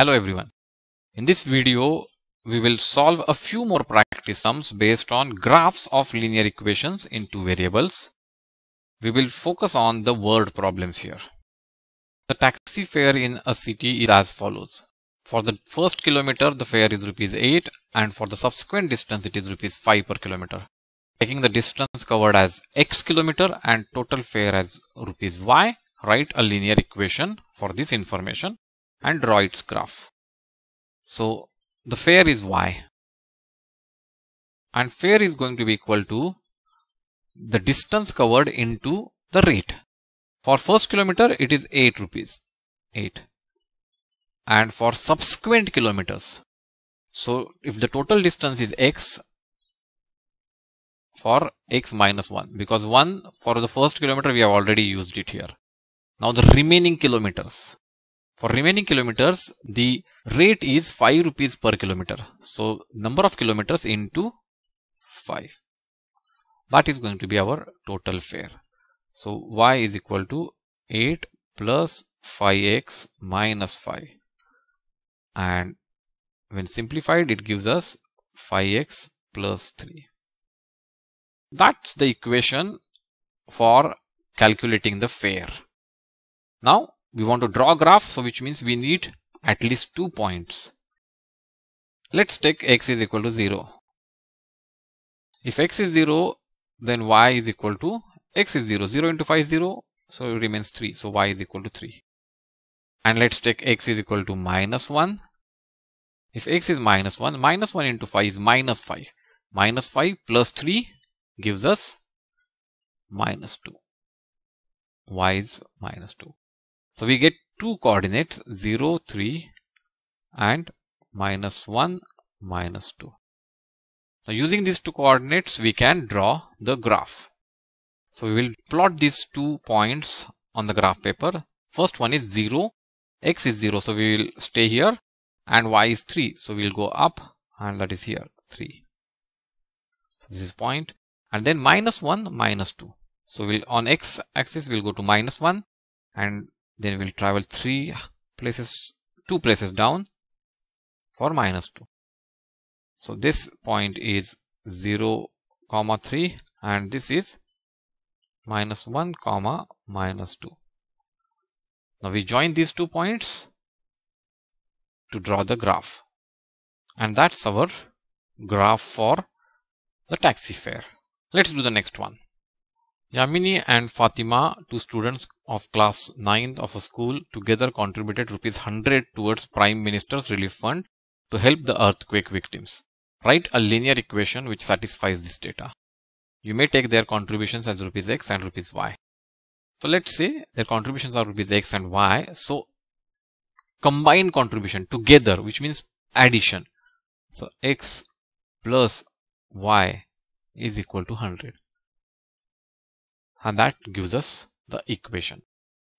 Hello everyone. In this video, we will solve a few more practice sums based on graphs of linear equations in two variables. We will focus on the word problems here. The taxi fare in a city is as follows. For the first kilometer, the fare is rupees 8 and for the subsequent distance, it is rupees 5 per kilometer. Taking the distance covered as x kilometer and total fare as rupees y, write a linear equation for this information and draw its graph. So the fare is y and fare is going to be equal to the distance covered into the rate. For first kilometer it is 8 rupees 8 and for subsequent kilometers. So if the total distance is x for x minus 1 because 1 for the first kilometer we have already used it here. Now the remaining kilometers for remaining kilometers, the rate is 5 rupees per kilometer. So number of kilometers into 5. That is going to be our total fare. So y is equal to 8 plus 5x minus 5. And when simplified, it gives us 5x plus 3. That's the equation for calculating the fare. Now we want to draw graph, so which means we need at least two points. Let's take x is equal to 0. If x is 0, then y is equal to x is 0. 0 into 5 is 0, so it remains 3. So y is equal to 3. And let's take x is equal to minus 1. If x is minus 1, minus 1 into 5 is minus 5. Minus 5 plus 3 gives us minus 2. y is minus 2. So we get two coordinates 0, 3 and minus 1, minus 2. Now using these two coordinates we can draw the graph. So we will plot these two points on the graph paper. First one is 0, x is 0 so we will stay here and y is 3 so we will go up and that is here 3. So this is point and then minus 1, minus 2. So we'll on x axis we'll go to minus 1 and then we'll travel three places two places down for minus 2 so this point is 0 comma 3 and this is minus 1 comma minus 2 now we join these two points to draw the graph and that's our graph for the taxi fare let's do the next one Yamini and Fatima, two students of class 9th of a school, together contributed rupees 100 towards Prime Minister's Relief Fund to help the earthquake victims. Write a linear equation which satisfies this data. You may take their contributions as rupees x and rupees y. So let's say their contributions are rupees x and y. So combined contribution together, which means addition. So x plus y is equal to 100 and that gives us the equation.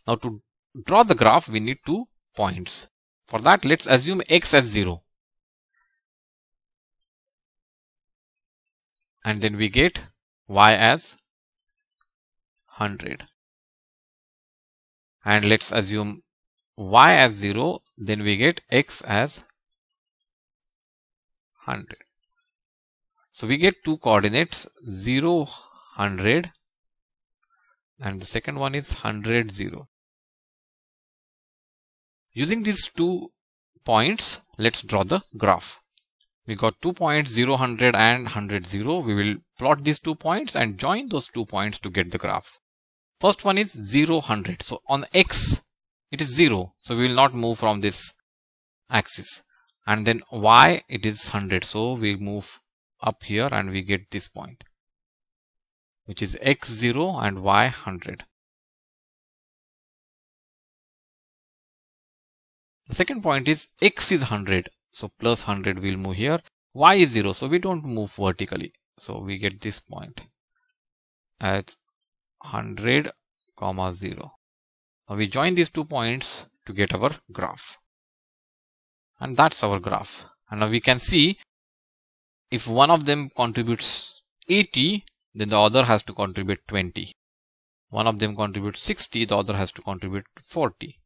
Now to draw the graph we need two points. For that let's assume x as 0 and then we get y as 100 and let's assume y as 0 then we get x as 100. So we get two coordinates 0, 100 and the second one is 100 0 using these two points let's draw the graph we got two points 0 100 and 100 0 we will plot these two points and join those two points to get the graph first one is 0 100 so on x it is 0 so we will not move from this axis and then y it is 100 so we move up here and we get this point which is x0 and y100. The second point is x is 100. So plus 100 will move here. y is 0. So we don't move vertically. So we get this point as 100 comma 0. Now we join these two points to get our graph. And that's our graph. And now we can see if one of them contributes 80, then the other has to contribute 20. One of them contributes 60, the other has to contribute 40.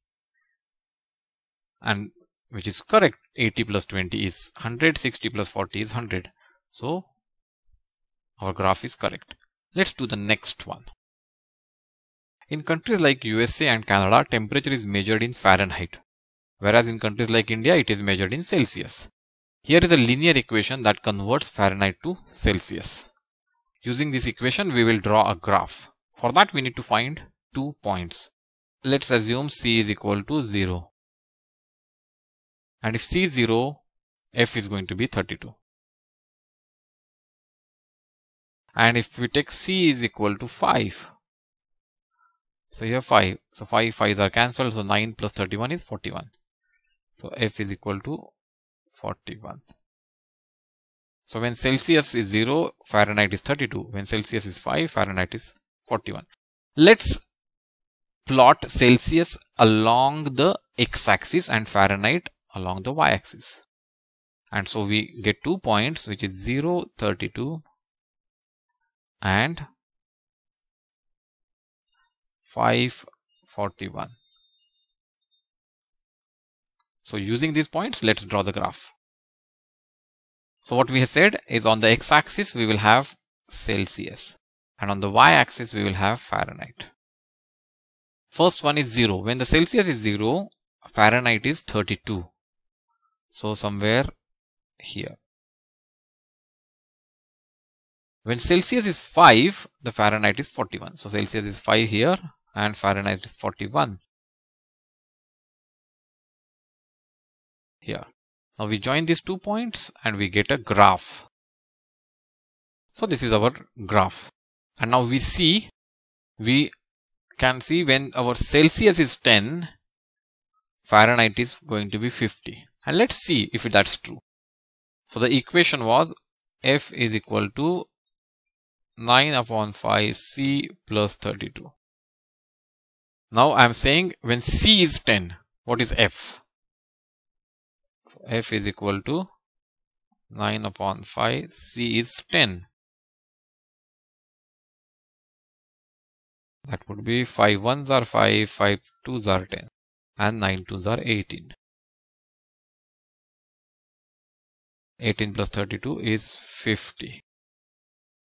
And which is correct, 80 plus 20 is 100, 60 plus 40 is 100. So our graph is correct. Let's do the next one. In countries like USA and Canada, temperature is measured in Fahrenheit, whereas in countries like India, it is measured in Celsius. Here is a linear equation that converts Fahrenheit to Celsius. Using this equation, we will draw a graph. For that, we need to find two points. Let's assume c is equal to 0. And if c is 0, f is going to be 32. And if we take c is equal to 5, so here 5, so 5, 5s are cancelled, so 9 plus 31 is 41. So f is equal to 41. So when Celsius is 0, Fahrenheit is 32. When Celsius is 5, Fahrenheit is 41. Let's plot Celsius along the x-axis and Fahrenheit along the y-axis. And so we get two points which is 0, 32 and 541. So using these points, let's draw the graph. So what we have said is on the x-axis we will have Celsius and on the y-axis we will have Fahrenheit. First one is 0. When the Celsius is 0, Fahrenheit is 32. So somewhere here. When Celsius is 5, the Fahrenheit is 41. So Celsius is 5 here and Fahrenheit is 41 here. Now we join these two points and we get a graph. So this is our graph. And now we see, we can see when our Celsius is 10, Fahrenheit is going to be 50. And let's see if that's true. So the equation was F is equal to 9 upon 5 C plus 32. Now I am saying when C is 10, what is F? So f is equal to 9 upon 5, c is 10. That would be 5 ones are 5, 5 twos are 10, and 9 twos are 18. 18 plus 32 is 50.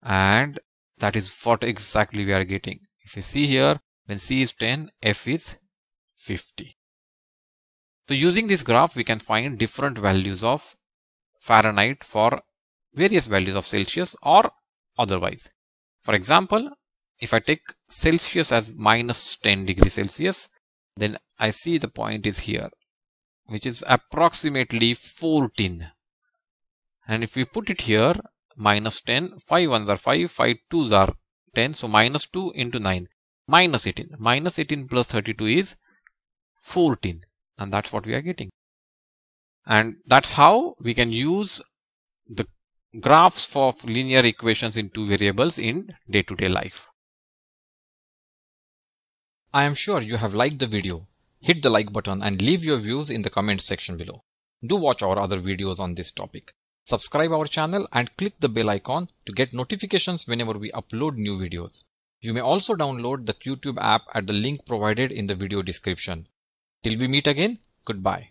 And that is what exactly we are getting. If you see here, when c is 10, f is 50. So using this graph, we can find different values of Fahrenheit for various values of Celsius or otherwise. For example, if I take Celsius as minus 10 degrees Celsius, then I see the point is here, which is approximately 14. And if we put it here, minus 10, 5 ones are 5, 5 twos are 10, so minus 2 into 9, minus 18. Minus 18 plus 32 is 14 and that's what we are getting. And that's how we can use the graphs for linear equations in two variables in day-to-day -day life. I am sure you have liked the video. Hit the like button and leave your views in the comment section below. Do watch our other videos on this topic. Subscribe our channel and click the bell icon to get notifications whenever we upload new videos. You may also download the QTube app at the link provided in the video description. Till we meet again, goodbye.